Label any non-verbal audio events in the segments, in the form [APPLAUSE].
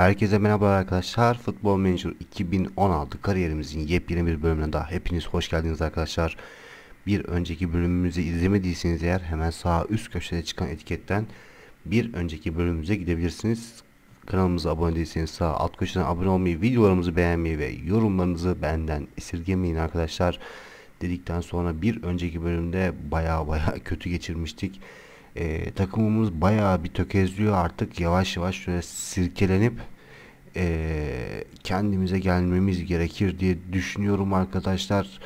Herkese merhaba arkadaşlar. Futbol Manager 2016 kariyerimizin yepyeni bir bölümüne daha hepiniz hoş geldiniz arkadaşlar. Bir önceki bölümümüzü izlemediyseniz eğer hemen sağ üst köşede çıkan etiketten bir önceki bölümümüze gidebilirsiniz. Kanalımıza abone değilseniz sağ alt köşeden abone olmayı, videolarımızı beğenmeyi ve yorumlarınızı benden esirgemeyin arkadaşlar. Dedikten sonra bir önceki bölümde baya baya [LAUGHS] kötü geçirmiştik ee, takımımız bayağı bir tökezliyor artık yavaş yavaş şöyle sirkelenip e, kendimize gelmemiz gerekir diye düşünüyorum arkadaşlar.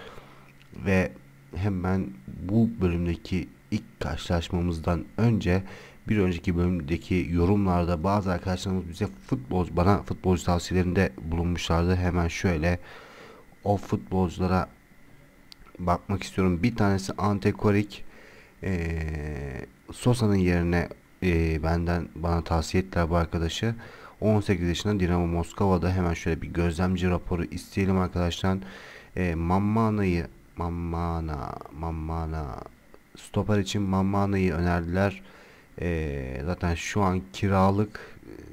Ve hemen bu bölümdeki ilk karşılaşmamızdan önce bir önceki bölümdeki yorumlarda bazı arkadaşlarımız bize futbol bana futbolcu tavsiyelerinde bulunmuşlardı. Hemen şöyle o futbolculara bakmak istiyorum. Bir tanesi Ante Korik e, Sosa'nın yerine e, benden bana tavsiye ettiler bu arkadaşı. 18 yaşında Dinamo Moskova'da hemen şöyle bir gözlemci raporu isteyelim arkadaşlar. E, Mammana'yı Mammana Mammana stoper için Mammana'yı önerdiler. E, zaten şu an kiralık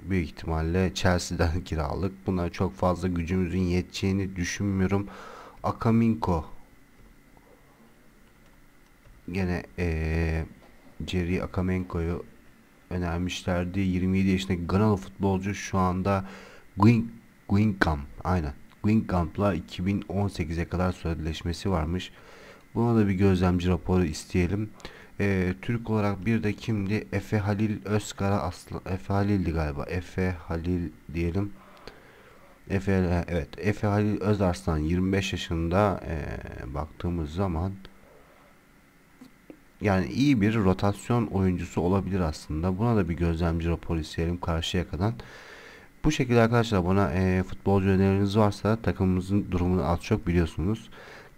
büyük ihtimalle Chelsea'den [LAUGHS] kiralık. Buna çok fazla gücümüzün yeteceğini düşünmüyorum. Akaminko gene e, Jerry Akamenko'yu önermişlerdi. 27 yaşındaki Ganalı futbolcu şu anda Guin, Guincamp aynen Guincamp'la 2018'e kadar sözleşmesi varmış. Buna da bir gözlemci raporu isteyelim. Ee, Türk olarak bir de kimdi? Efe Halil Özkara Aslan. Efe Halil'di galiba. Efe Halil diyelim. Efe, evet Efe Halil Özarslan 25 yaşında e, baktığımız zaman yani iyi bir rotasyon oyuncusu olabilir aslında. Buna da bir gözlemci raporu isteyelim karşıya kadar. Bu şekilde arkadaşlar bana e, futbolcu önerileriniz varsa takımımızın durumunu az çok biliyorsunuz.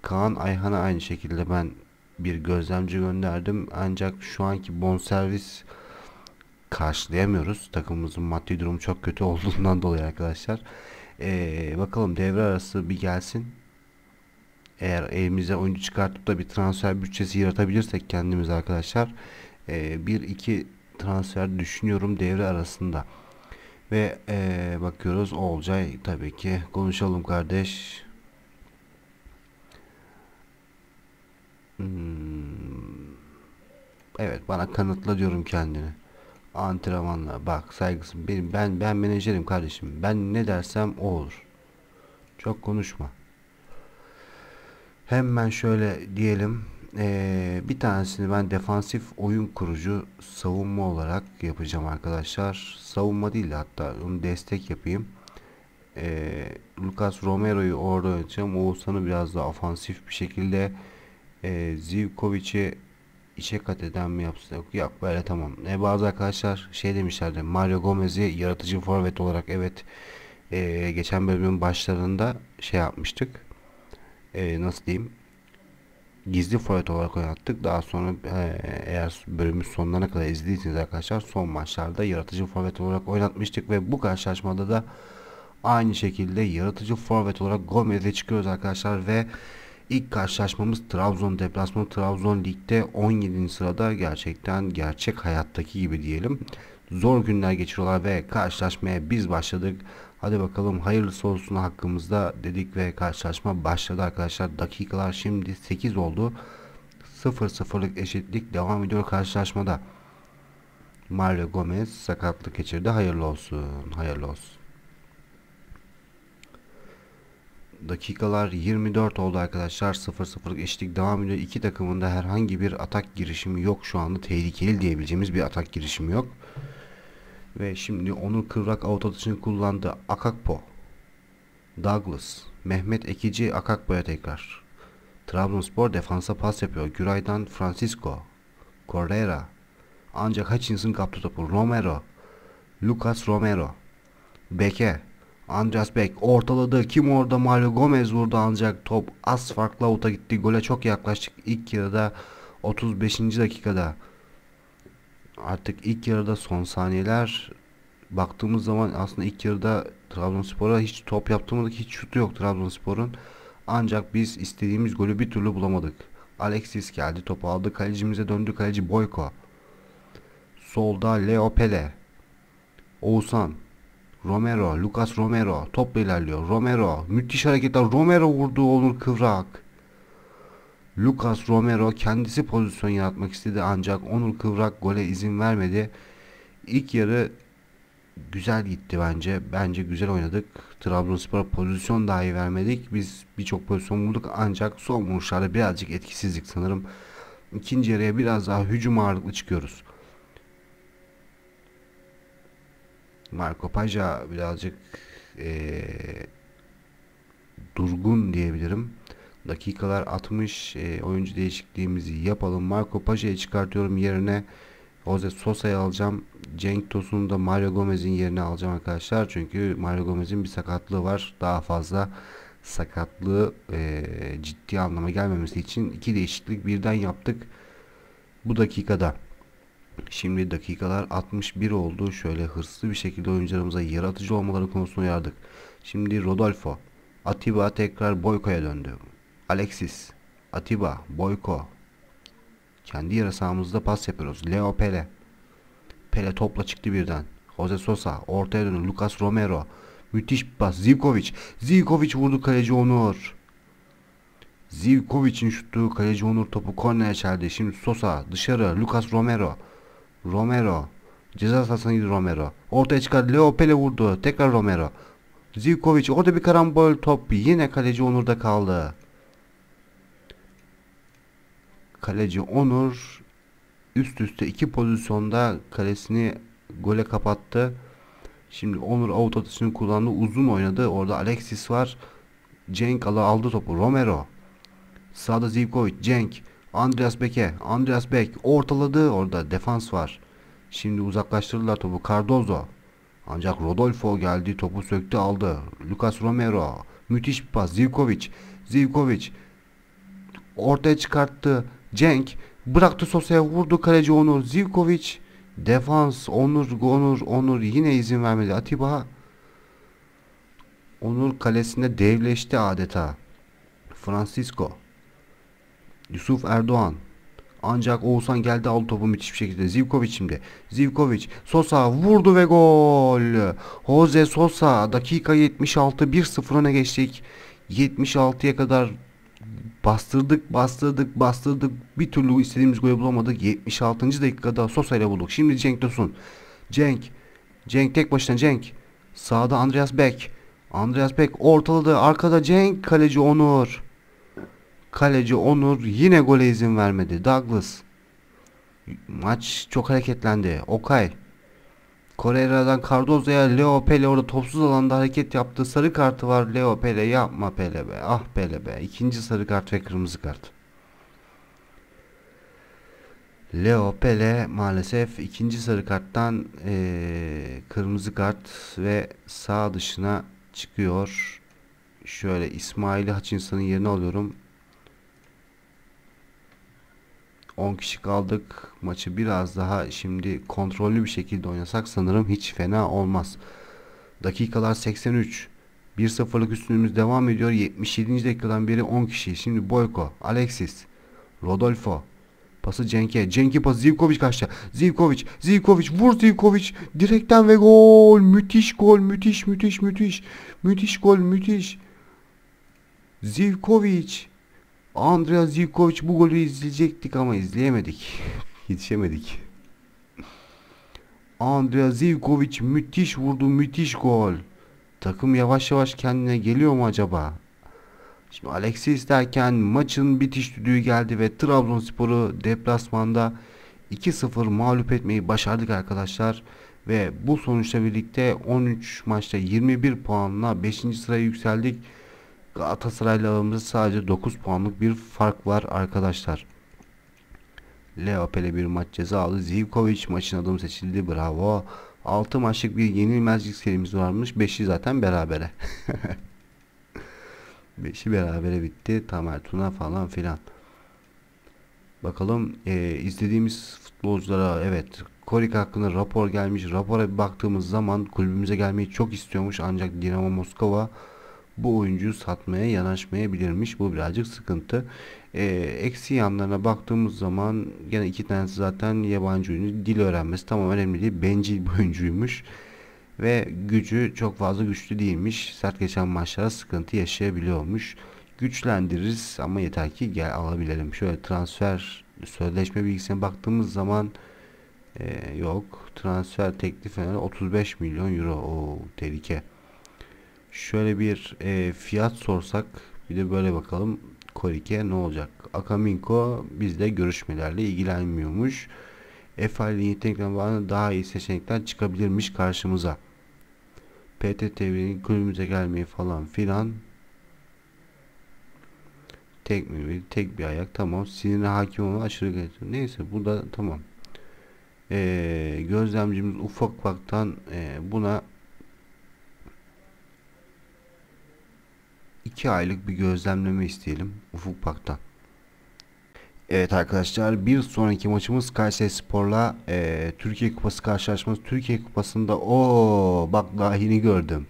Kaan Ayhan'a aynı şekilde ben bir gözlemci gönderdim. Ancak şu anki bonservis karşılayamıyoruz. Takımımızın maddi durumu çok kötü olduğundan [LAUGHS] dolayı arkadaşlar. E, bakalım devre arası bir gelsin. Eğer evimize oyuncu çıkartıp da bir transfer bütçesi yaratabilirsek kendimiz arkadaşlar e, bir iki transfer düşünüyorum devre arasında. Ve e, bakıyoruz Olcay tabii ki konuşalım kardeş. Hmm. Evet bana kanıtla diyorum kendini. Antrenmanla bak saygısın benim ben ben menajerim kardeşim. Ben ne dersem o olur. Çok konuşma. Hemen şöyle diyelim ee, bir tanesini ben defansif oyun kurucu savunma olarak yapacağım arkadaşlar. Savunma değil hatta onu destek yapayım. Ee, Lucas Romero'yu orada oynatacağım. Oğuzhan'ı biraz daha ofansif bir şekilde e, Zivkovic'i içe kat eden mi yapsın? Yok, yok böyle tamam. E, bazı arkadaşlar şey demişlerdi Mario Gomez'i yaratıcı forvet olarak evet e, geçen bölümün başlarında şey yapmıştık e, nasıl diyeyim gizli forvet olarak oynattık. Daha sonra e, eğer bölümün sonlarına kadar izlediyseniz arkadaşlar son maçlarda yaratıcı forvet olarak oynatmıştık ve bu karşılaşmada da aynı şekilde yaratıcı forvet olarak Gomez'e çıkıyoruz arkadaşlar ve ilk karşılaşmamız Trabzon deplasmanı Trabzon ligde 17. sırada gerçekten gerçek hayattaki gibi diyelim. Zor günler geçiriyorlar ve karşılaşmaya biz başladık. Hadi bakalım hayırlısı olsun hakkımızda dedik ve karşılaşma başladı arkadaşlar. Dakikalar şimdi 8 oldu. 0-0'lık eşitlik devam ediyor karşılaşmada. Mario Gomez sakatlık geçirdi. Hayırlı olsun. Hayırlı olsun. Dakikalar 24 oldu arkadaşlar. 0-0'lık eşitlik devam ediyor. İki takımında herhangi bir atak girişimi yok şu anda. Tehlikeli diyebileceğimiz bir atak girişimi yok. Ve şimdi onu Kıvrak avut atışını kullandı. Akakpo. Douglas. Mehmet Ekici Akakpo'ya tekrar. Trabzonspor defansa pas yapıyor. Güray'dan Francisco. Correra. Ancak Hutchinson kaptı topu. Romero. Lucas Romero. Beke. Andreas Beck ortaladı. Kim orada? Mario Gomez vurdu ancak top az farklı avuta gitti. Gole çok yaklaştık. ilk yarıda 35. dakikada artık ilk yarıda son saniyeler baktığımız zaman aslında ilk yarıda Trabzonspor'a hiç top yaptırmadık. Hiç şutu yok Trabzonspor'un. Ancak biz istediğimiz golü bir türlü bulamadık. Alexis geldi topu aldı. Kalecimize döndü kaleci Boyko. Solda Leo Pele. Oğuzhan. Romero. Lucas Romero. Top ilerliyor. Romero. Müthiş hareketler. Romero vurdu Onur Kıvrak. Lucas Romero kendisi pozisyon yaratmak istedi ancak Onur Kıvrak gole izin vermedi. İlk yarı güzel gitti bence. Bence güzel oynadık. Trabzonspor'a pozisyon dahi vermedik. Biz birçok pozisyon bulduk ancak son vuruşlarda birazcık etkisizlik sanırım. İkinci yarıya biraz daha hücum ağırlıklı çıkıyoruz. Marco Paja birazcık ee, durgun diyebilirim. Dakikalar 60 e, oyuncu değişikliğimizi yapalım. Marco Paşa'yı çıkartıyorum yerine Jose Sosa'yı alacağım. Cenk Tosun'u da Mario Gomez'in yerine alacağım arkadaşlar. Çünkü Mario Gomez'in bir sakatlığı var. Daha fazla sakatlığı e, ciddi anlama gelmemesi için iki değişiklik birden yaptık. Bu dakikada. Şimdi dakikalar 61 oldu. Şöyle hırslı bir şekilde oyuncularımıza yaratıcı olmaları konusunu uyardık. Şimdi Rodolfo. Atiba tekrar Boyko'ya döndü. Alexis, Atiba, Boyko. Kendi yarasağımızda pas yapıyoruz. Leo Pele. Pele topla çıktı birden. Jose Sosa ortaya dönün. Lucas Romero. Müthiş bir pas. Zivkovic. Zivkovic vurdu kaleci Onur. Zivkovic'in şutu kaleci Onur topu korneye çeldi. Şimdi Sosa dışarı. Lucas Romero. Romero. Ceza sahasına gidiyor Romero. Ortaya çıkardı. Leo Pele vurdu. Tekrar Romero. Zivkovic orada bir karambol top. Yine kaleci Onur'da kaldı kaleci Onur üst üste iki pozisyonda kalesini gole kapattı. Şimdi Onur out atışını kullandı. Uzun oynadı. Orada Alexis var. Cenk aldı topu. Romero. Sağda Zivkovic. Cenk. Andreas Beke. Andreas Bek ortaladı. Orada defans var. Şimdi uzaklaştırdılar topu. Cardozo. Ancak Rodolfo geldi. Topu söktü aldı. Lucas Romero. Müthiş bir pas. Zivkovic. Zivkovic. Ortaya çıkarttı. Cenk bıraktı Sosa'ya vurdu kaleci Onur Zivkovic. Defans Onur Onur Onur yine izin vermedi Atiba. Onur kalesinde devleşti adeta. Francisco. Yusuf Erdoğan. Ancak Oğuzhan geldi aldı topu müthiş bir şekilde. Zivkovic şimdi. Zivkovic Sosa vurdu ve gol. Jose Sosa dakika 76 1-0 öne geçtik. 76'ya kadar bastırdık bastırdık bastırdık bir türlü istediğimiz golü bulamadık 76. dakikada Sosa ile bulduk şimdi Cenk Tosun Cenk Cenk tek başına Cenk sağda Andreas Beck Andreas Beck ortaladı arkada Cenk kaleci Onur kaleci Onur yine gole izin vermedi Douglas maç çok hareketlendi Okay Correira'dan Cardozo'ya Leo Pele orada topsuz alanda hareket yaptığı sarı kartı var. Leo Pele yapma Pele be. Ah Pele be. İkinci sarı kart ve kırmızı kart. Leo Pele maalesef ikinci sarı karttan e, kırmızı kart ve sağ dışına çıkıyor. Şöyle İsmail Hutchinson'ın yerine alıyorum. 10 kişi kaldık. Maçı biraz daha şimdi kontrollü bir şekilde oynasak sanırım hiç fena olmaz. Dakikalar 83. 1-0'lık üstünlüğümüz devam ediyor. 77. dakikadan beri 10 kişi. Şimdi Boyko, Alexis, Rodolfo. Pası Cenk'e. Cenk'e pası Zivkovic kaçtı. Zivkovic, Zivkovic, vur Zivkovic. Direkten ve gol. Müthiş gol, müthiş, müthiş, müthiş. Müthiş gol, müthiş. Zivkovic. Andrea Zivkovic bu golü izleyecektik ama izleyemedik. Yetişemedik. Andrea Zivkovic müthiş vurdu müthiş gol. Takım yavaş yavaş kendine geliyor mu acaba? Şimdi Alexis derken maçın bitiş düdüğü geldi ve Trabzonspor'u deplasmanda 2-0 mağlup etmeyi başardık arkadaşlar. Ve bu sonuçla birlikte 13 maçta 21 puanla 5. sıraya yükseldik. Galatasaray'la aramızda sadece 9 puanlık bir fark var arkadaşlar. Leo Pele bir maç ceza aldı. Zivkovic maçın adamı seçildi. Bravo. 6 maçlık bir yenilmezlik serimiz varmış. 5'i zaten berabere. 5'i [LAUGHS] berabere bitti. Tamer Tuna falan filan. Bakalım e, izlediğimiz futbolculara evet Korik hakkında rapor gelmiş. Rapora bir baktığımız zaman kulübümüze gelmeyi çok istiyormuş ancak Dinamo Moskova bu oyuncuyu satmaya yanaşmayabilirmiş. Bu birazcık sıkıntı. E, eksi yanlarına baktığımız zaman gene iki tanesi zaten yabancı oyuncu. Dil öğrenmesi tamam önemli değil. Bencil bir oyuncuymuş. Ve gücü çok fazla güçlü değilmiş. Sert geçen maçlara sıkıntı yaşayabiliyormuş. Güçlendiririz ama yeter ki gel alabilirim. Şöyle transfer sözleşme bilgisine baktığımız zaman e, yok. Transfer teklifi 35 milyon euro. o tehlike. Şöyle bir e, fiyat sorsak bir de böyle bakalım Korike ne olacak? Akaminko bizde görüşmelerle ilgilenmiyormuş. Efali yetenekten bana daha iyi seçenekler çıkabilirmiş karşımıza. PTTV'nin kulübümüze gelmeyi falan filan. Tek mi bir tek bir ayak tamam. Sinirine hakim olma aşırı geliyor. Neyse bu da tamam. Ee, gözlemcimiz ufak ufaktan e, buna 2 aylık bir gözlemleme isteyelim Ufuk Pak'tan. Evet arkadaşlar bir sonraki maçımız Kayseri Spor'la e, Türkiye Kupası karşılaşması. Türkiye Kupası'nda o bak dahini gördüm.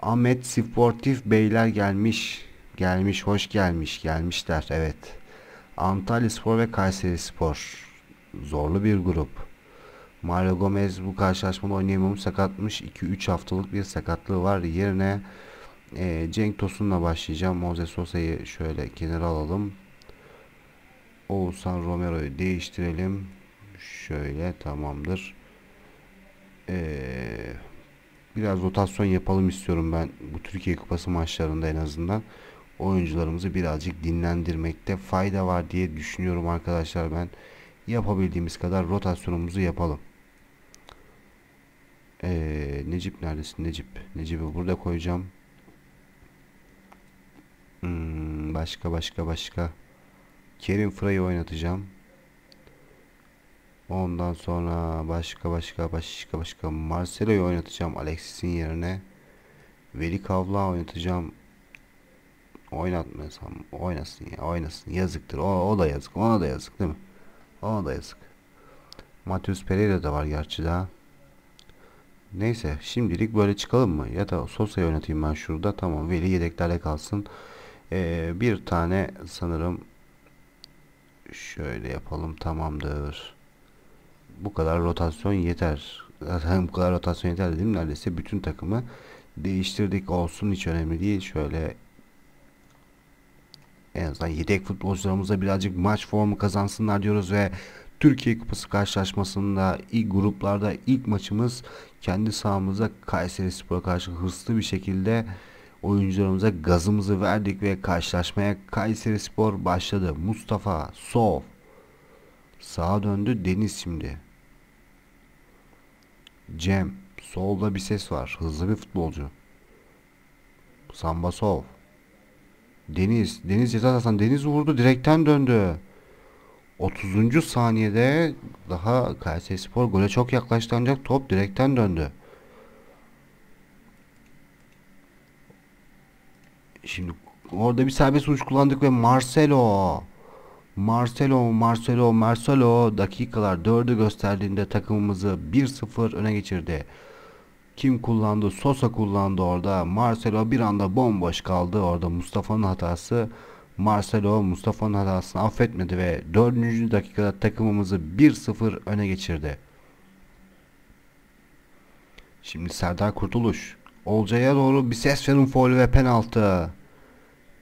Ahmet Sportif Beyler gelmiş. Gelmiş hoş gelmiş gelmişler evet. Antalya Spor ve Kayseri Spor. Zorlu bir grup. Mario Gomez bu karşılaşmada oynayamam sakatmış. 2-3 haftalık bir sakatlığı var. Yerine e, Cenk Tosun'la başlayacağım. Moze Sosa'yı şöyle kenara alalım. Oğuzhan Romero'yu değiştirelim. Şöyle tamamdır. Ee, biraz rotasyon yapalım istiyorum ben bu Türkiye Kupası maçlarında en azından. Oyuncularımızı birazcık dinlendirmekte fayda var diye düşünüyorum arkadaşlar ben. Yapabildiğimiz kadar rotasyonumuzu yapalım. Ee, Necip neredesin Necip? Necip'i burada koyacağım. Hmm, başka başka başka. Kerim Fray'ı oynatacağım. Ondan sonra başka başka başka başka Marcelo'yu oynatacağım Alexis'in yerine. Veli Kavla oynatacağım. Oynatmasam oynasın ya oynasın yazıktır. O, o da yazık ona da yazık değil mi? Ona da yazık. Matheus Pereira da var gerçi daha. Neyse şimdilik böyle çıkalım mı? Ya da Sosa'yı oynatayım ben şurada. Tamam Veli yedeklerle kalsın. Ee, bir tane sanırım şöyle yapalım tamamdır. Bu kadar rotasyon yeter. Zaten bu kadar rotasyon yeter dedim neredeyse bütün takımı değiştirdik olsun hiç önemli değil. Şöyle en azından yedek futbolcularımıza birazcık maç formu kazansınlar diyoruz ve Türkiye Kupası karşılaşmasında ilk gruplarda ilk maçımız kendi sahamızda Kayseri Spor'a karşı hızlı bir şekilde Oyuncularımıza gazımızı verdik ve karşılaşmaya Kayseri Spor başladı. Mustafa Sov sağa döndü Deniz şimdi. Cem solda bir ses var. Hızlı bir futbolcu. Samba Sov Deniz, Deniz ceza sahasından Deniz vurdu direkten döndü. 30. saniyede daha Kayseri Spor gole çok yaklaştı ancak top direkten döndü. Şimdi orada bir serbest vuruş kullandık ve Marcelo Marcelo Marcelo Marcelo dakikalar 4'ü gösterdiğinde takımımızı 1-0 öne geçirdi. Kim kullandı? Sosa kullandı orada. Marcelo bir anda bomboş kaldı orada. Mustafa'nın hatası. Marcelo Mustafa'nın hatasını affetmedi ve 4. dakikada takımımızı 1-0 öne geçirdi. Şimdi Serdar Kurtuluş. Olcay'a doğru bir ses verin foul ve penaltı.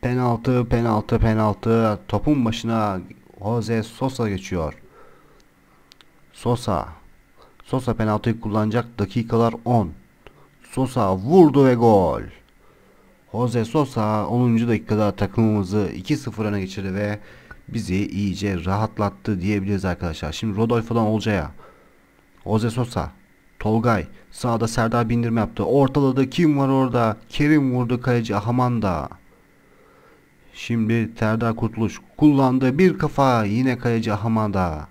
Penaltı, penaltı, penaltı. Topun başına Jose Sosa geçiyor. Sosa. Sosa penaltıyı kullanacak. Dakikalar 10. Sosa vurdu ve gol. Jose Sosa 10. dakikada takımımızı 2-0 öne geçirdi ve bizi iyice rahatlattı diyebiliriz arkadaşlar. Şimdi Rodolfo'dan Olcay'a. Jose Sosa Tolgay sağda Serdar bindirme yaptı. Ortalarda kim var orada? Kerim vurdu kaleci Hamanda. Şimdi Serdar Kurtuluş kullandı bir kafa yine kaleci Hamanda.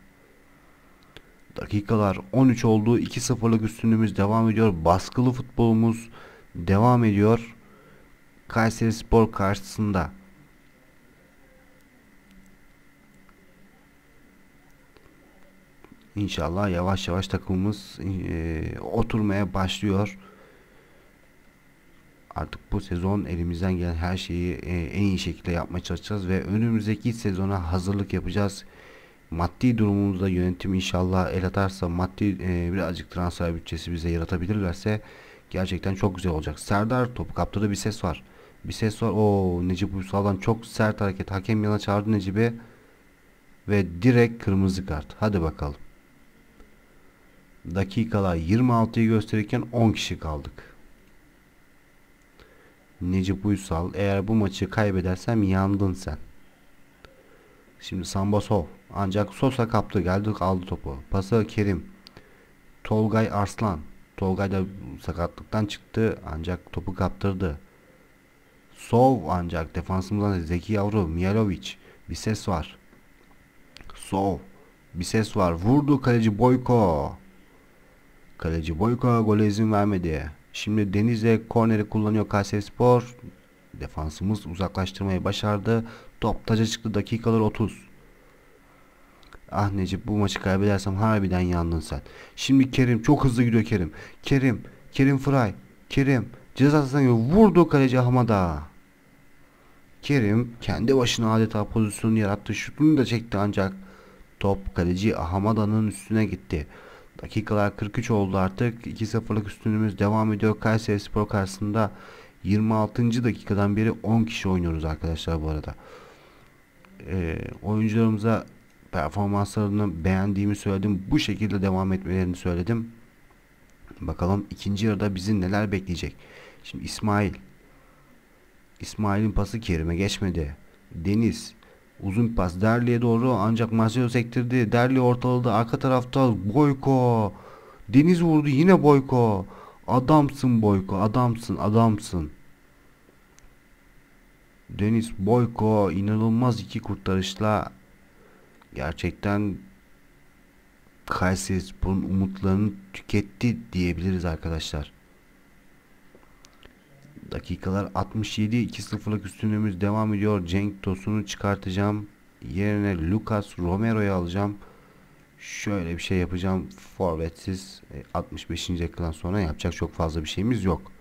Dakikalar 13 oldu. 2-0'lık üstünlüğümüz devam ediyor. Baskılı futbolumuz devam ediyor. Kayseri Spor karşısında. İnşallah yavaş yavaş takımımız e, oturmaya başlıyor. Artık bu sezon elimizden gelen her şeyi e, en iyi şekilde yapmaya çalışacağız ve önümüzdeki sezona hazırlık yapacağız. Maddi durumumuzda yönetim inşallah el atarsa maddi e, birazcık transfer bütçesi bize yaratabilirlerse gerçekten çok güzel olacak. Serdar topu kaptırdı bir ses var. Bir ses var. O Necip Uysal'dan çok sert hareket. Hakem yana çağırdı Necip'i ve direkt kırmızı kart. Hadi bakalım dakikalar 26'yı gösterirken 10 kişi kaldık. Necip Uysal eğer bu maçı kaybedersem yandın sen. Şimdi Sambasov ancak Sosa kaptı geldik aldı topu. Pası Kerim. Tolgay Arslan. Tolgay da sakatlıktan çıktı ancak topu kaptırdı. Sov ancak defansımızdan Zeki Yavru, Mijalovic bir ses var. Sov bir ses var. Vurdu kaleci Boyko. Kaleci Boyka gole izin vermedi. Şimdi Deniz'le korneri kullanıyor Kayseri Defansımız uzaklaştırmayı başardı. Top taca çıktı dakikalar 30. Ah Necip bu maçı kaybedersem harbiden yandın sen. Şimdi Kerim çok hızlı gidiyor Kerim. Kerim, Kerim Fry, Kerim ceza sahasına vurdu kaleci Ahmada. Kerim kendi başına adeta pozisyonu yarattı. Şutunu da çekti ancak top kaleci Ahmada'nın üstüne gitti. Dakikalar 43 oldu artık. 2-0'lık üstünlüğümüz devam ediyor. Kayseri Spor karşısında 26. dakikadan beri 10 kişi oynuyoruz arkadaşlar bu arada. E, oyuncularımıza performanslarını beğendiğimi söyledim. Bu şekilde devam etmelerini söyledim. Bakalım ikinci yarıda bizi neler bekleyecek. Şimdi İsmail. İsmail'in pası Kerim'e geçmedi. Deniz. Uzun pas Derli'ye doğru ancak Marcelo sektirdi. Derli ortaladı. Arka tarafta Boyko. Deniz vurdu yine Boyko. Adamsın Boyko. Adamsın adamsın. Deniz Boyko inanılmaz iki kurtarışla gerçekten Kayseri Spor'un umutlarını tüketti diyebiliriz arkadaşlar. Dakikalar 67 2-0'lık üstünlüğümüz devam ediyor. Cenk Tosun'u çıkartacağım. Yerine Lucas Romero'yu alacağım. Şöyle bir şey yapacağım. Forvetsiz 65. E, dakikadan sonra yapacak çok fazla bir şeyimiz yok.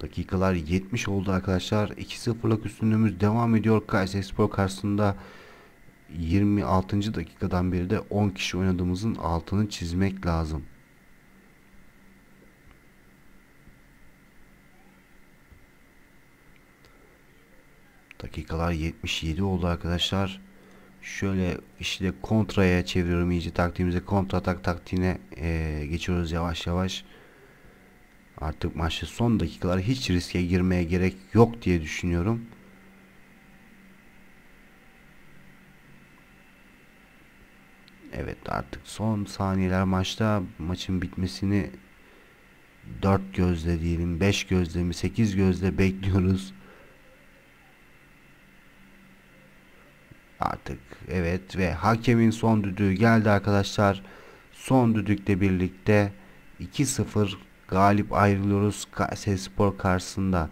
Dakikalar 70 oldu arkadaşlar. 2-0'lık üstünlüğümüz devam ediyor. Kayseri Spor karşısında 26. dakikadan beri de 10 kişi oynadığımızın altını çizmek lazım. Dakikalar 77 oldu arkadaşlar. Şöyle işi de kontraya çeviriyorum iyice taktiğimize kontra atak taktiğine e, geçiyoruz yavaş yavaş. Artık maçta son dakikalar hiç riske girmeye gerek yok diye düşünüyorum. Evet artık son saniyeler maçta maçın bitmesini dört gözle diyelim beş gözle mi sekiz gözle bekliyoruz. Artık evet ve hakemin son düdüğü geldi arkadaşlar. Son düdükle birlikte 2-0 galip ayrılıyoruz Kayseri Spor karşısında.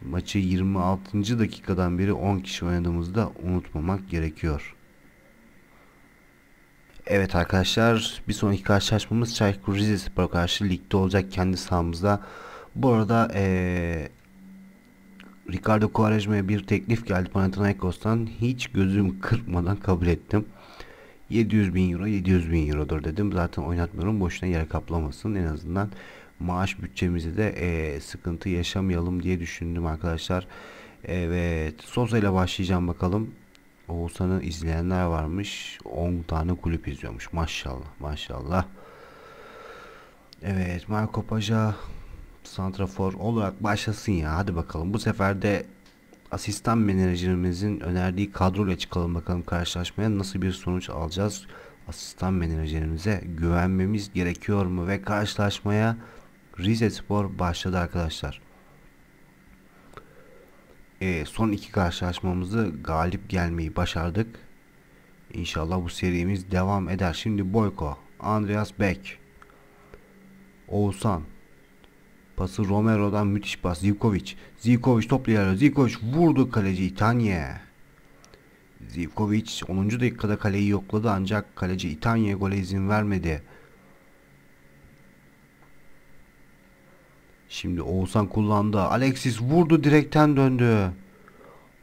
Maçı 26. dakikadan beri 10 kişi oynadığımızda unutmamak gerekiyor. Evet arkadaşlar bir sonraki karşılaşmamız Çaykur Rizespor'a karşı ligde olacak kendi sahamızda. Bu arada ee, Ricardo Quaresma'ya bir teklif geldi Panathinaikos'tan. Hiç gözüm kırpmadan kabul ettim. 700 bin euro 700 bin eurodur dedim. Zaten oynatmıyorum boşuna yer kaplamasın. En azından maaş bütçemizi de e, sıkıntı yaşamayalım diye düşündüm arkadaşlar. Evet Sosa ile başlayacağım bakalım. Oğuzhan'ı izleyenler varmış. 10 tane kulüp izliyormuş. Maşallah maşallah. Evet Marco Paja Santrafor olarak başlasın ya. Hadi bakalım. Bu sefer de asistan menajerimizin önerdiği kadroyla çıkalım bakalım karşılaşmaya nasıl bir sonuç alacağız. Asistan menajerimize güvenmemiz gerekiyor mu ve karşılaşmaya Rize Spor başladı arkadaşlar. Evet, son iki karşılaşmamızı galip gelmeyi başardık. İnşallah bu serimiz devam eder. Şimdi Boyko, Andreas Beck, Oğuzhan. Pası Romero'dan müthiş pas. Zivkovic. Zivkovic topla ilerliyor. Zivkovic vurdu kaleci İtanya. Zivkovic 10. dakikada kaleyi yokladı ancak kaleci İtanya gole izin vermedi. Şimdi Oğuzhan kullandı. Alexis vurdu direkten döndü.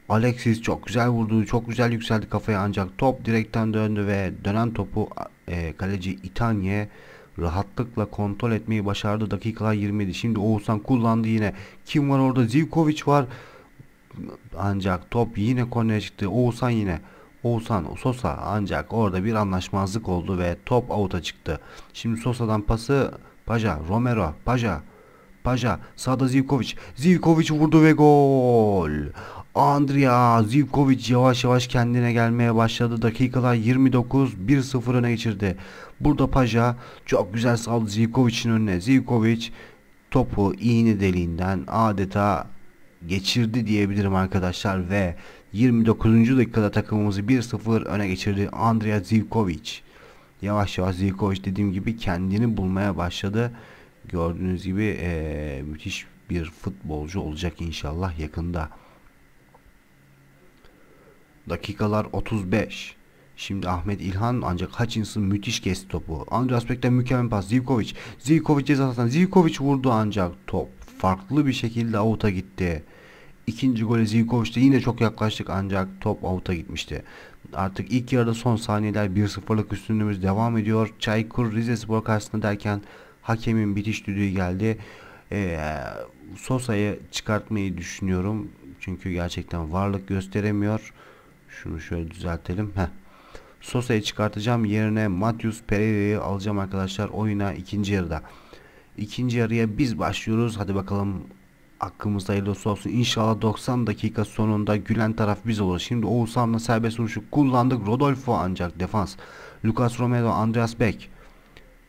Alexis çok güzel vurdu. Çok güzel yükseldi kafaya ancak top direkten döndü ve dönen topu e, kaleci İtanye rahatlıkla kontrol etmeyi başardı. Dakikalar 27. Şimdi Oğuzhan kullandı yine. Kim var orada? Zivkovic var. Ancak top yine korneye çıktı. Oğuzhan yine. Oğuzhan Sosa ancak orada bir anlaşmazlık oldu ve top out'a çıktı. Şimdi Sosa'dan pası Paja, Romero, Paja, Paja sağda Zivkovic. Zivkovic vurdu ve gol. Andrea Zivkovic yavaş yavaş kendine gelmeye başladı. Dakikalar 29 1-0 öne geçirdi. Burada Paja çok güzel saldı Zivkovic'in önüne. Zivkovic topu iğne deliğinden adeta geçirdi diyebilirim arkadaşlar ve 29. dakikada takımımızı 1-0 öne geçirdi Andrea Zivkovic. Yavaş yavaş Zivkovic dediğim gibi kendini bulmaya başladı gördüğünüz gibi e, müthiş bir futbolcu olacak inşallah yakında. Dakikalar 35. Şimdi Ahmet İlhan ancak Hutchinson müthiş kesti topu. Andreas Beck'ten mükemmel pas. Zivkovic. Zivkovic cezasından. Zivkovic vurdu ancak top farklı bir şekilde avuta gitti. İkinci gole Zivkovic'te yine çok yaklaştık ancak top avuta gitmişti. Artık ilk yarıda son saniyeler 1-0'lık üstünlüğümüz devam ediyor. Çaykur Rizespor karşısında derken Hakemin bitiş düdüğü geldi. E, Sosa'yı çıkartmayı düşünüyorum. Çünkü gerçekten varlık gösteremiyor. Şunu şöyle düzeltelim. Heh. Sosa'yı çıkartacağım. Yerine Matius Pereira'yı alacağım arkadaşlar oyuna ikinci yarıda. İkinci yarıya biz başlıyoruz. Hadi bakalım hakkımızda hayırlısı olsun. İnşallah 90 dakika sonunda gülen taraf biz olur. Şimdi Oğuzhan'la serbest vuruşu kullandık. Rodolfo ancak defans. Lucas Romero, Andreas Beck.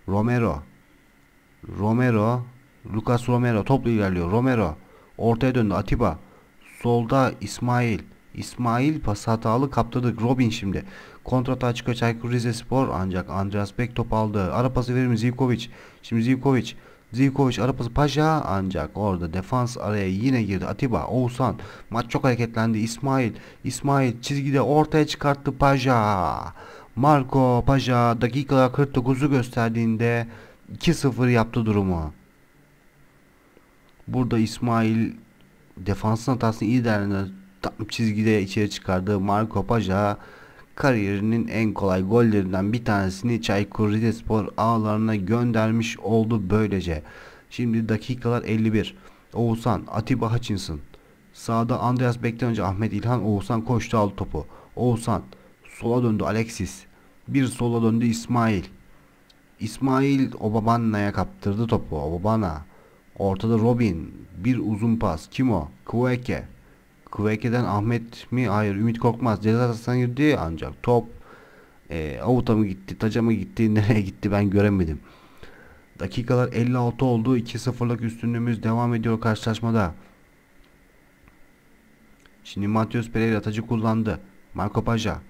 Romero Romero, Lucas Romero toplu ilerliyor. Romero ortaya döndü Atiba. Solda İsmail. İsmail pas hatalı kaptırdık. Robin şimdi. Kontrata çıkıyor Çaykur spor ancak Andreas Beck top aldı. Ara pası verir mi Zivkovic? Şimdi Zivkovic. Zivkovic ara pası Paşa ancak orada defans araya yine girdi. Atiba, Oğuzhan. Maç çok hareketlendi. İsmail. İsmail çizgide ortaya çıkarttı Paşa. Marco Paşa dakikalar 49'u gösterdiğinde 2-0 yaptı durumu. Burada İsmail defansın hatasını iyi değerlendirdi. Tam çizgide içeri çıkardı. Marco Paja kariyerinin en kolay gollerinden bir tanesini Çaykur Rizespor ağlarına göndermiş oldu böylece. Şimdi dakikalar 51. Oğuzhan, Atiba Hutchinson. Sağda Andreas Bek'ten önce Ahmet İlhan Oğuzhan koştu aldı topu. Oğuzhan sola döndü Alexis. Bir sola döndü İsmail. İsmail Obabanna'ya kaptırdı topu. Obabana. Ortada Robin. Bir uzun pas. Kim o? Kuveke. Kuveke'den Ahmet mi? Hayır. Ümit Korkmaz. Ceza sahasına girdi ancak top e, avuta mı gitti, taca mı gitti, [LAUGHS] nereye gitti ben göremedim. Dakikalar 56 oldu. 2-0'lık üstünlüğümüz devam ediyor karşılaşmada. Şimdi Matius Pereira atacı kullandı. Marco Paja.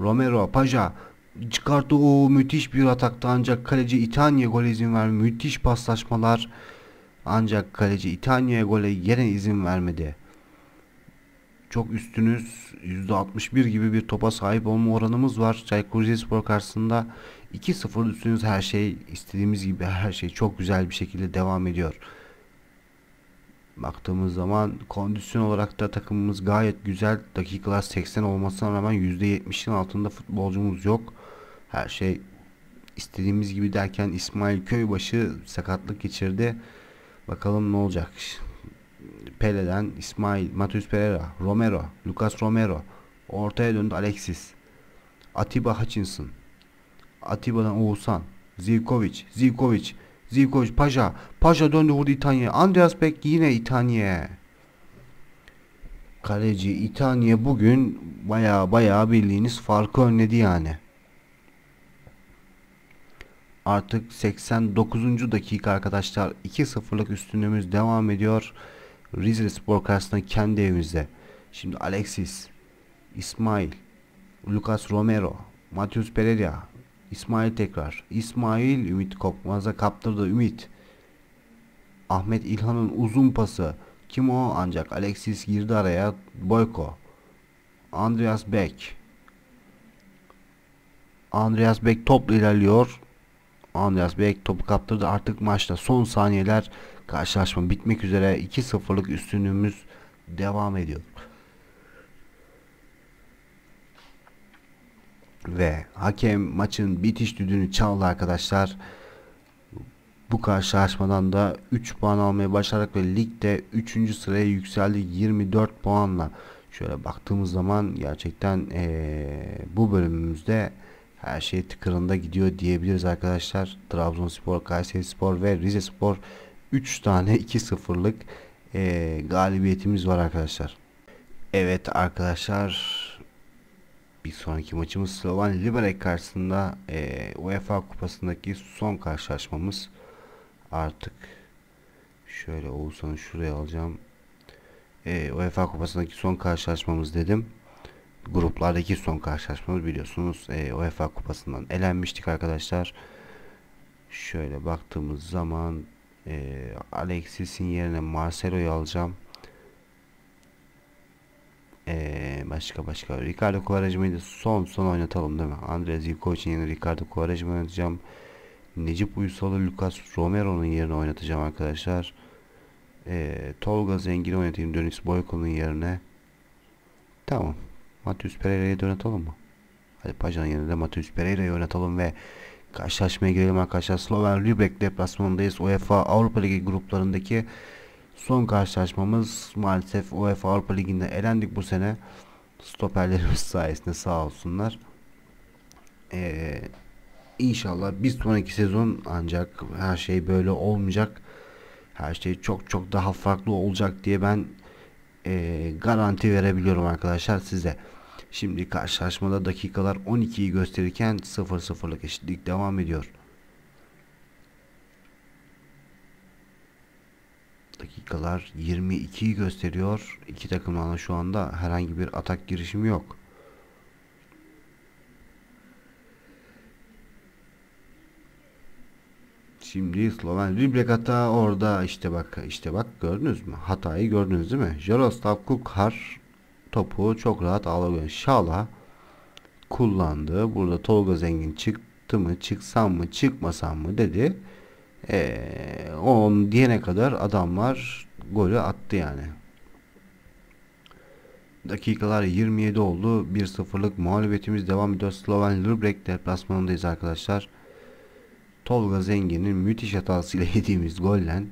Romero Paja çıkarttı o müthiş bir atakta ancak kaleci İtanya gol izin vermedi. Müthiş paslaşmalar ancak kaleci İtanya'ya gole yine izin vermedi. Çok üstünüz %61 gibi bir topa sahip olma oranımız var. Çaykur Rizespor karşısında 2-0 üstünüz her şey istediğimiz gibi her şey çok güzel bir şekilde devam ediyor. Baktığımız zaman kondisyon olarak da takımımız gayet güzel. Dakikalar 80 olmasına rağmen %70'in altında futbolcumuz yok her şey istediğimiz gibi derken İsmail Köybaşı sakatlık geçirdi. Bakalım ne olacak. Pele'den İsmail, Matheus Pereira, Romero, Lucas Romero. Ortaya döndü Alexis. Atiba Hutchinson. Atiba'dan Oğuzhan. Zivkovic, Zivkovic, Zivkovic, Paşa. Paşa döndü vurdu İtanya'ya. Andreas Beck yine İtanya'ya. Kaleci İtanya bugün baya baya bildiğiniz farkı önledi yani artık 89. dakika arkadaşlar 2-0'lık üstünlüğümüz devam ediyor. Rize Spor karşısında kendi evimizde. Şimdi Alexis, İsmail, Lucas Romero, Matius Pereira, İsmail tekrar. İsmail Ümit Kokmaz'a kaptırdı Ümit. Ahmet İlhan'ın uzun pası. Kim o? Ancak Alexis girdi araya. Boyko. Andreas Beck. Andreas Beck topla ilerliyor. Andreas Beck topu kaptırdı. Artık maçta son saniyeler karşılaşma bitmek üzere 2-0'lık üstünlüğümüz devam ediyor. Ve hakem maçın bitiş düdüğünü çaldı arkadaşlar. Bu karşılaşmadan da 3 puan almayı başararak ve ligde 3. sıraya yükseldi 24 puanla. Şöyle baktığımız zaman gerçekten ee, bu bölümümüzde her şey tıkırında gidiyor diyebiliriz arkadaşlar. Trabzonspor, Kayserispor ve Rizespor 3 tane 2-0'lık [LAUGHS] e, galibiyetimiz var arkadaşlar. Evet arkadaşlar bir sonraki maçımız Slovan Liberec karşısında e, UEFA kupasındaki son karşılaşmamız artık şöyle Oğuzhan'ı şuraya alacağım e, UEFA kupasındaki son karşılaşmamız dedim gruplardaki son karşılaşmamız biliyorsunuz e, UEFA kupasından elenmiştik arkadaşlar. Şöyle baktığımız zaman e, Alexis'in yerine Marcelo'yu alacağım. E, başka başka Ricardo Quaresma'yı da son son oynatalım değil mi? Andres Zivkovic'in yerine Ricardo Quaresma oynatacağım. Necip Uysal'ı Lucas Romero'nun yerine oynatacağım arkadaşlar. E, Tolga Zengin'i oynatayım Dönüs Boyko'nun yerine. Tamam. Matius Pereira'yı da oynatalım mı? Hadi Pajan'ın yerine Matius Pereira'yı oynatalım ve karşılaşmaya girelim arkadaşlar. Sloven Lübeck deplasmanındayız. UEFA Avrupa Ligi gruplarındaki son karşılaşmamız maalesef UEFA Avrupa Ligi'nde elendik bu sene. Stoperlerimiz [LAUGHS] sayesinde sağ olsunlar. Ee, inşallah bir sonraki sezon ancak her şey böyle olmayacak. Her şey çok çok daha farklı olacak diye ben e, garanti verebiliyorum arkadaşlar size. Şimdi karşılaşmada dakikalar 12'yi gösterirken 0-0'lık eşitlik devam ediyor. Dakikalar 22'yi gösteriyor. İki takımdan da şu anda herhangi bir atak girişimi yok. Şimdi Sloven Riblek hata orada işte bak işte bak gördünüz mü? Hatayı gördünüz değil mi? Jaroslav Kukhar topu çok rahat alıyor. Şala kullandı. Burada Tolga Zengin çıktı mı, çıksam mı, çıkmasam mı dedi. Ee, on diyene kadar adamlar golü attı yani. Dakikalar 27 oldu. 1-0'lık muhalefetimiz devam ediyor. Sloven Lubrek deplasmanındayız arkadaşlar. Tolga Zengin'in müthiş hatasıyla [LAUGHS] yediğimiz golle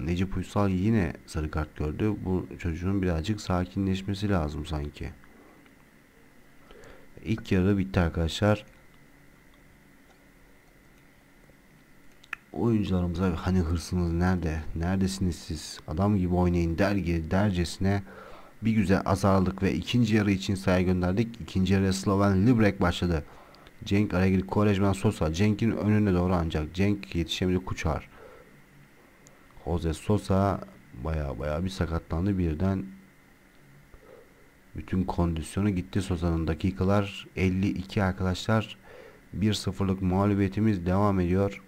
Necip Uysal yine sarı kart gördü. Bu çocuğun birazcık sakinleşmesi lazım sanki. İlk yarı bitti arkadaşlar. Oyuncularımıza hani hırsınız nerede? Neredesiniz siz? Adam gibi oynayın der dercesine bir güzel azarladık ve ikinci yarı için sayı gönderdik. İkinci yarı Sloven Librek başladı. Cenk Aragil Korejman Sosa Cenk'in önüne doğru ancak Cenk yetişemedi Kuçar. Jose Sosa baya baya bir sakatlandı birden. Bütün kondisyonu gitti Sosa'nın dakikalar 52 arkadaşlar. 1-0'lık mağlubiyetimiz devam ediyor.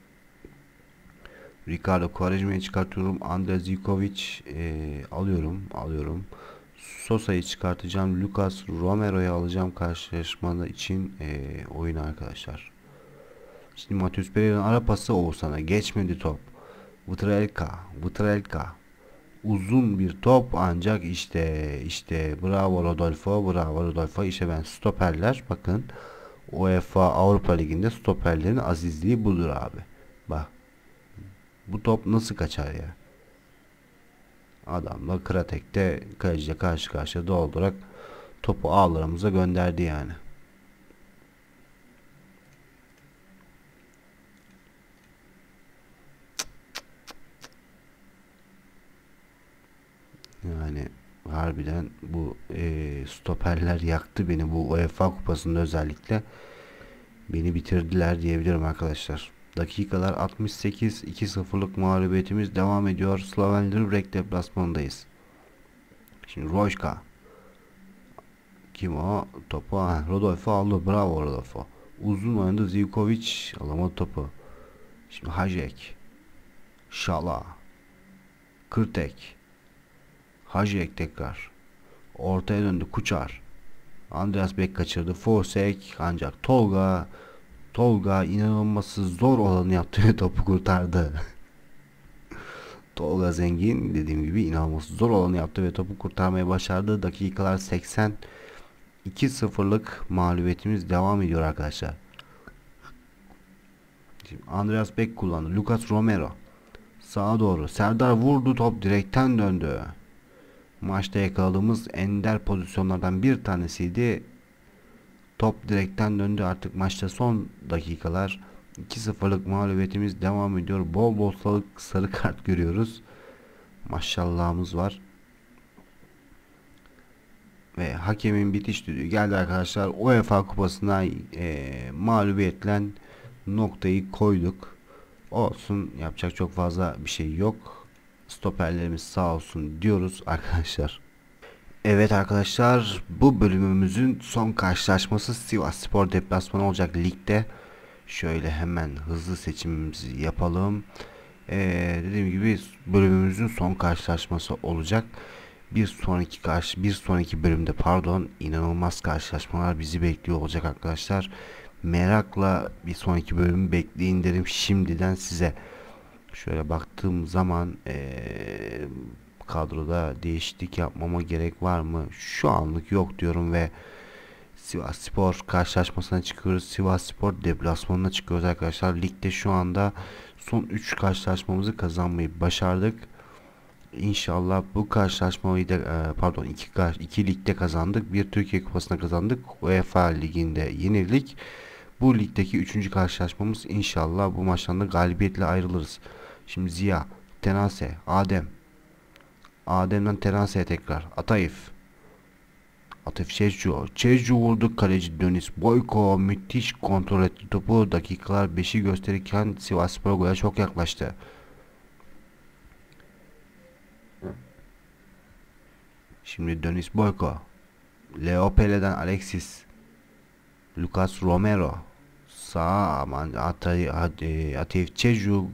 Ricardo Quaresma'yı çıkartıyorum. Andre Zikovic e, alıyorum. Alıyorum. Sosa'yı çıkartacağım. Lucas Romero'yu alacağım karşılaşmada için e, oyun arkadaşlar. Şimdi Matheus Pereira'nın ara pası Oğuzhan'a geçmedi top. Vutrelka, Vutrelka. Uzun bir top ancak işte işte bravo Rodolfo, bravo Rodolfo. İşte ben stoperler bakın UEFA Avrupa Ligi'nde stoperlerin azizliği budur abi. Bak bu top nasıl kaçar ya? Adamla Kratek'te kaleciyle karşı karşıya doldurak topu ağlarımıza gönderdi yani. Yani harbiden bu e, stoperler yaktı beni. Bu UEFA kupasında özellikle beni bitirdiler diyebilirim arkadaşlar. Dakikalar 68 2-0'lık mağlubiyetimiz devam ediyor. Slaven Lübeck deplasmanındayız. Şimdi Roşka. Kim o? Topu ha, Rodolfo aldı. Bravo Rodolfo. Uzun oyunda Zivkovic alamadı topu. Şimdi Hajek. Şala. Kırtek. Hajek tekrar. Ortaya döndü Kuçar. Andreas Beck kaçırdı. Forsek ancak Tolga Tolga inanılması zor olanı yaptı ve topu kurtardı. [LAUGHS] Tolga Zengin dediğim gibi inanılması zor olanı yaptı ve topu kurtarmayı başardı. Dakikalar 80 2-0'lık mağlubiyetimiz devam ediyor arkadaşlar. Şimdi Andreas Beck kullandı. Lucas Romero. Sağa doğru. Serdar vurdu top direkten döndü maçta yakaladığımız ender pozisyonlardan bir tanesiydi. Top direkten döndü artık maçta son dakikalar. 2-0'lık mağlubiyetimiz devam ediyor. Bol bol salık, sarı kart görüyoruz. Maşallahımız var. Ve hakemin bitiş düdüğü geldi arkadaşlar. UEFA kupasına e, mağlubiyetle noktayı koyduk. Olsun yapacak çok fazla bir şey yok. Stoperlerimiz sağ olsun diyoruz arkadaşlar. Evet arkadaşlar bu bölümümüzün son karşılaşması Sivas Spor deplasmanı olacak ligde. Şöyle hemen hızlı seçimimizi yapalım. Ee, dediğim gibi bölümümüzün son karşılaşması olacak. Bir sonraki karşı bir sonraki bölümde pardon inanılmaz karşılaşmalar bizi bekliyor olacak arkadaşlar. Merakla bir sonraki bölümü bekleyin derim şimdiden size şöyle baktığım zaman ee, kadroda değişiklik yapmama gerek var mı? Şu anlık yok diyorum ve Sivas Spor karşılaşmasına çıkıyoruz. Sivas Spor deplasmanına çıkıyoruz arkadaşlar. Ligde şu anda son 3 karşılaşmamızı kazanmayı başardık. İnşallah bu karşılaşmayı da pardon 2 2 ligde kazandık. Bir Türkiye Kupası'na kazandık. UEFA Ligi'nde yenildik. Bu ligdeki 3. karşılaşmamız inşallah bu maçtan da galibiyetle ayrılırız. Şimdi Ziya, Tenase, Adem. Adem'den Tenase'ye tekrar. Ataif. Ataif Çecu. Çecu vurdu kaleci Dönis Boyko. Müthiş kontrol etti topu. Dakikalar 5'i gösterirken Sivas Spor çok yaklaştı. Şimdi Dönis Boyko. Leo Pele'den Alexis. Lucas Romero. Sağ aman Atay, Atif Çecu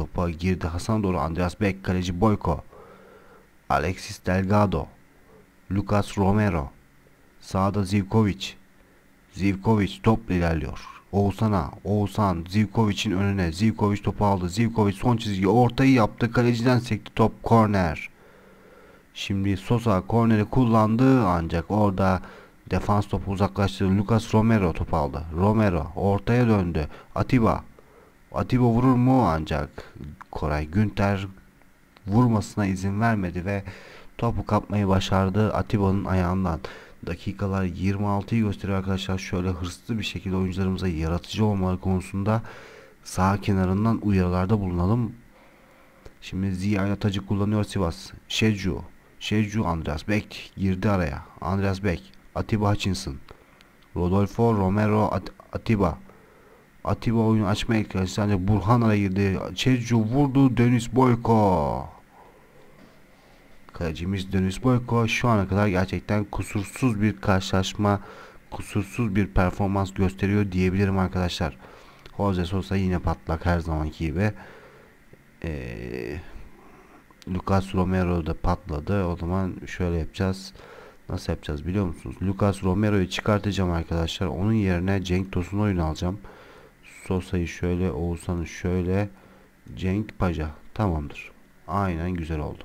Topa girdi Hasan doğru Andreas Beck, kaleci Boyko. Alexis Delgado. Lucas Romero. Sağda Zivkovic. Zivkovic top ilerliyor. Oğuzhan'a. Oğuzhan Zivkovic'in önüne. Zivkovic topu aldı. Zivkovic son çizgi ortayı yaptı. Kaleciden sekti top korner. Şimdi Sosa korneri kullandı ancak orada defans topu uzaklaştı, Lucas Romero top aldı. Romero ortaya döndü. Atiba Atiba vurur mu ancak Koray Günter vurmasına izin vermedi ve topu kapmayı başardı Atiba'nın ayağından. Dakikalar 26'yı gösteriyor arkadaşlar. Şöyle hırslı bir şekilde oyuncularımıza yaratıcı olmaları konusunda sağ kenarından uyarılarda bulunalım. Şimdi Ziya ile tacı kullanıyor Sivas. Şecu. Şecu Andreas Beck girdi araya. Andreas Beck. Atiba Hutchinson. Rodolfo Romero At Atiba. Atiba oyunu açmaya ihtiyacı sadece Burhan'a girdi. Çecu vurdu Deniz Boyko. Kalecimiz Deniz Boyko şu ana kadar gerçekten kusursuz bir karşılaşma, kusursuz bir performans gösteriyor diyebilirim arkadaşlar. Jose Sosa yine patlak her zamanki gibi. Ee, Lucas Romero da patladı. O zaman şöyle yapacağız. Nasıl yapacağız biliyor musunuz? Lucas Romero'yu çıkartacağım arkadaşlar. Onun yerine Cenk Tosun oyunu alacağım. Sosa'yı şöyle, Oğuzhan'ı şöyle, Cenk Paja. Tamamdır. Aynen güzel oldu.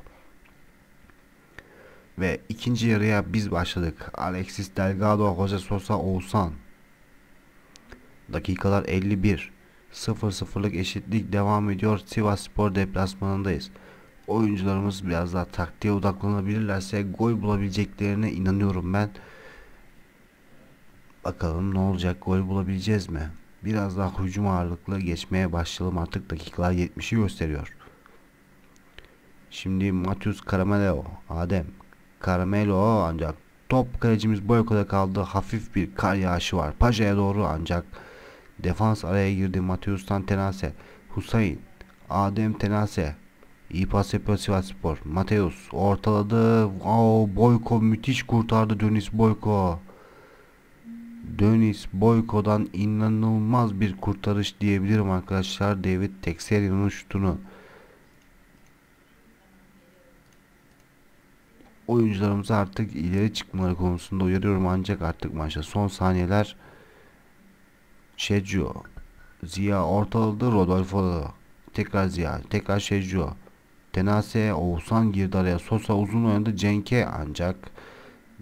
Ve ikinci yarıya biz başladık. Alexis Delgado, Jose Sosa, Oğuzhan. Dakikalar 51. 0-0'lık eşitlik devam ediyor. Sivas Spor deplasmanındayız. Oyuncularımız biraz daha taktiğe odaklanabilirlerse gol bulabileceklerine inanıyorum ben. Bakalım ne olacak gol bulabileceğiz mi? Biraz daha hücum ağırlıklı geçmeye başlayalım artık dakikalar 70'i gösteriyor. Şimdi Matius Caramelo, Adem, Caramelo ancak top kalecimiz Boyako'da kaldı. Hafif bir kar yağışı var. paşa'ya doğru ancak defans araya girdi. Matius'tan Tenase, Hüseyin, Adem Tenase, İyi pas yapıyor Sivas Mateus ortaladı. Wow, Boyko müthiş kurtardı Dönis Boyko. Dönis Boyko'dan inanılmaz bir kurtarış diyebilirim arkadaşlar. David Texerio'nun şutunu. oyuncularımız artık ileri çıkmaları konusunda uyarıyorum ancak artık maçta son saniyeler Şecio Ziya ortaladı Rodolfo tekrar Ziya tekrar Şecio Tenase Oğuzhan girdi araya Sosa uzun oynadı Cenk'e ancak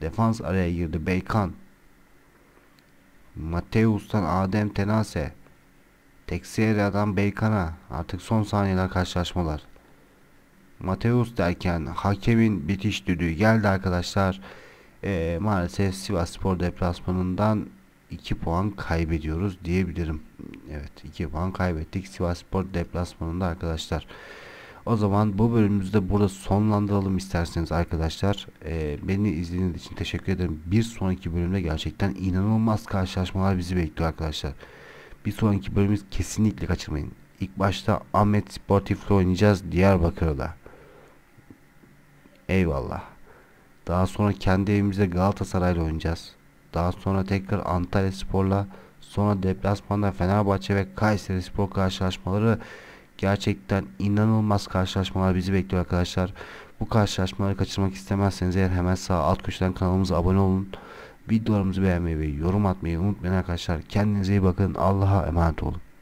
defans araya girdi Beykan Mateus'tan Adem Tenase, Texeria'dan Belkan'a artık son saniyeler karşılaşmalar. Mateus derken hakemin bitiş düdüğü geldi arkadaşlar. Ee, maalesef Sivas Spor deplasmanından 2 puan kaybediyoruz diyebilirim. Evet 2 puan kaybettik Sivas Spor deplasmanında arkadaşlar. O zaman bu bölümümüzde burada sonlandıralım isterseniz arkadaşlar. Ee, beni izlediğiniz için teşekkür ederim. Bir sonraki bölümde gerçekten inanılmaz karşılaşmalar bizi bekliyor arkadaşlar. Bir sonraki bölümümüz kesinlikle kaçırmayın. İlk başta Ahmet Sportif'le oynayacağız Diyarbakır'da. Eyvallah. Daha sonra kendi evimizde Galatasaray'la oynayacağız. Daha sonra tekrar Antalya Spor'la sonra deplasmanda Fenerbahçe ve Kayseri Spor karşılaşmaları Gerçekten inanılmaz karşılaşmalar bizi bekliyor arkadaşlar. Bu karşılaşmaları kaçırmak istemezseniz eğer hemen sağ alt köşeden kanalımıza abone olun. Videolarımızı beğenmeyi ve yorum atmayı unutmayın arkadaşlar. Kendinize iyi bakın. Allah'a emanet olun.